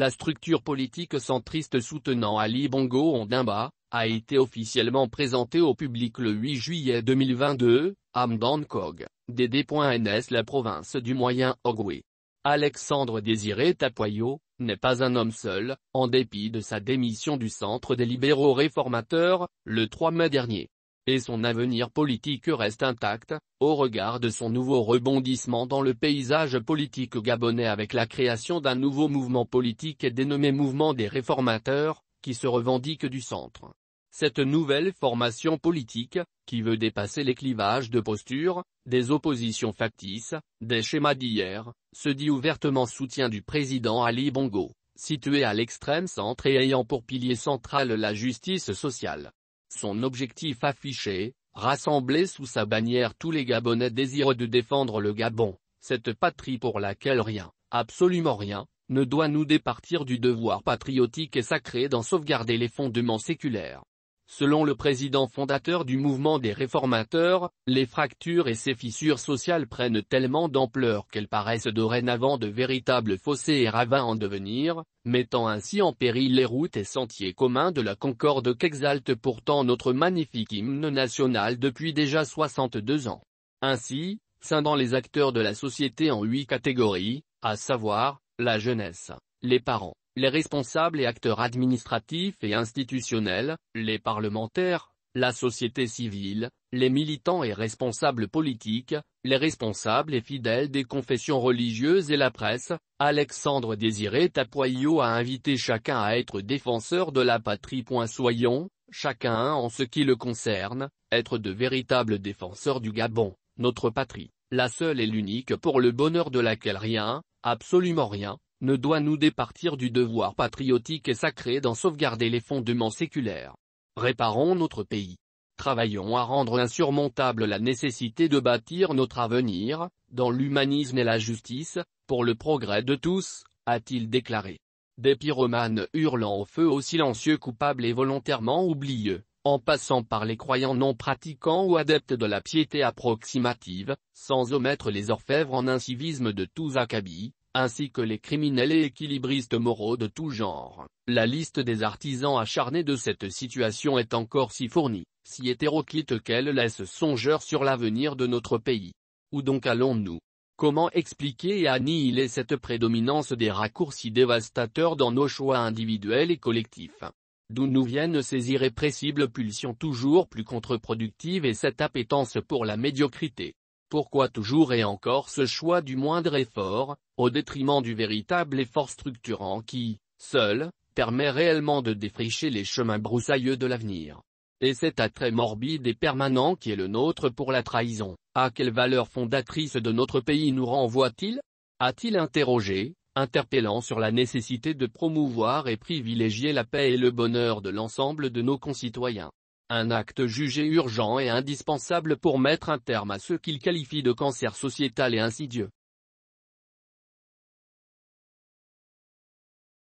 La structure politique centriste soutenant Ali Bongo Ondimba, a été officiellement présentée au public le 8 juillet 2022, à Mdankog, DD.NS la province du Moyen Ogwe. Alexandre Désiré Tapoyo, n'est pas un homme seul, en dépit de sa démission du Centre des libéraux réformateurs, le 3 mai dernier. Et son avenir politique reste intact, au regard de son nouveau rebondissement dans le paysage politique gabonais avec la création d'un nouveau mouvement politique dénommé Mouvement des réformateurs, qui se revendique du centre. Cette nouvelle formation politique, qui veut dépasser les clivages de posture, des oppositions factices, des schémas d'hier, se dit ouvertement soutien du président Ali Bongo, situé à l'extrême centre et ayant pour pilier central la justice sociale. Son objectif affiché, rassembler sous sa bannière tous les Gabonais désireux de défendre le Gabon, cette patrie pour laquelle rien, absolument rien, ne doit nous départir du devoir patriotique et sacré d'en sauvegarder les fondements séculaires. Selon le président fondateur du mouvement des réformateurs, les fractures et ces fissures sociales prennent tellement d'ampleur qu'elles paraissent dorénavant de véritables fossés et ravins en devenir, mettant ainsi en péril les routes et sentiers communs de la concorde qu'exalte pourtant notre magnifique hymne national depuis déjà 62 ans. Ainsi, scindant les acteurs de la société en huit catégories, à savoir, la jeunesse, les parents, les responsables et acteurs administratifs et institutionnels, les parlementaires, la société civile, les militants et responsables politiques, les responsables et fidèles des confessions religieuses et la presse, Alexandre Désiré Tapoyo a invité chacun à être défenseur de la patrie. Soyons, chacun en ce qui le concerne, être de véritables défenseurs du Gabon, notre patrie, la seule et l'unique pour le bonheur de laquelle rien, absolument rien, ne doit nous départir du devoir patriotique et sacré d'en sauvegarder les fondements séculaires. Réparons notre pays. Travaillons à rendre insurmontable la nécessité de bâtir notre avenir, dans l'humanisme et la justice, pour le progrès de tous, a-t-il déclaré. Des pyromanes hurlant au feu aux silencieux coupables et volontairement oublieux, en passant par les croyants non pratiquants ou adeptes de la piété approximative, sans omettre les orfèvres en incivisme de tous acabits, ainsi que les criminels et équilibristes moraux de tout genre. La liste des artisans acharnés de cette situation est encore si fournie, si hétéroclite qu'elle laisse songeur sur l'avenir de notre pays. Où donc allons-nous Comment expliquer et annihiler cette prédominance des raccourcis dévastateurs dans nos choix individuels et collectifs D'où nous viennent ces irrépressibles pulsions toujours plus contre-productives et cette appétence pour la médiocrité pourquoi toujours et encore ce choix du moindre effort, au détriment du véritable effort structurant qui, seul, permet réellement de défricher les chemins broussailleux de l'avenir Et cet attrait morbide et permanent qui est le nôtre pour la trahison, à quelle valeur fondatrice de notre pays nous renvoie-t-il A-t-il interrogé, interpellant sur la nécessité de promouvoir et privilégier la paix et le bonheur de l'ensemble de nos concitoyens un acte jugé urgent et indispensable pour mettre un terme à ce qu'il qualifie de cancer sociétal et insidieux.